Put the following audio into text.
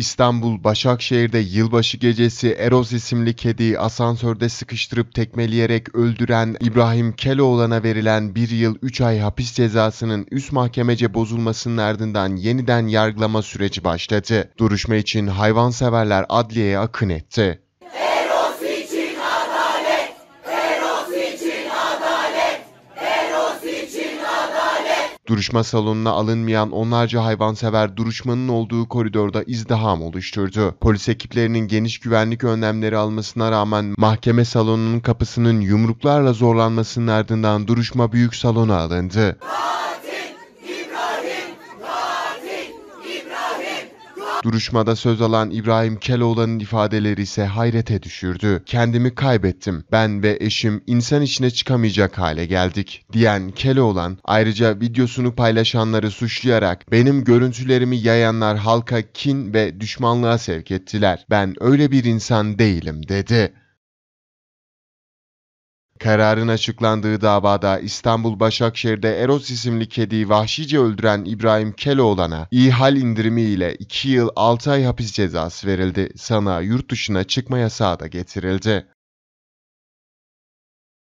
İstanbul, Başakşehir'de yılbaşı gecesi Eros isimli kediyi asansörde sıkıştırıp tekmeleyerek öldüren İbrahim Keloğlan'a verilen 1 yıl 3 ay hapis cezasının üst mahkemece bozulmasının ardından yeniden yargılama süreci başladı. Duruşma için hayvanseverler adliyeye akın etti. Duruşma salonuna alınmayan onlarca hayvansever duruşmanın olduğu koridorda izdiham oluşturdu. Polis ekiplerinin geniş güvenlik önlemleri almasına rağmen mahkeme salonunun kapısının yumruklarla zorlanmasının ardından duruşma büyük salona alındı. Duruşmada söz alan İbrahim Keloğlan'ın ifadeleri ise hayrete düşürdü. Kendimi kaybettim. Ben ve eşim insan içine çıkamayacak hale geldik diyen Keloğlan ayrıca videosunu paylaşanları suçlayarak benim görüntülerimi yayanlar halka kin ve düşmanlığa sevk ettiler. Ben öyle bir insan değilim dedi. Kararın açıklandığı davada İstanbul Başakşehir'de Eros isimli kediyi vahşice öldüren İbrahim Keloğlan'a ihal indirimi ile 2 yıl 6 ay hapis cezası verildi. Sana yurt dışına çıkma yasağı da getirildi.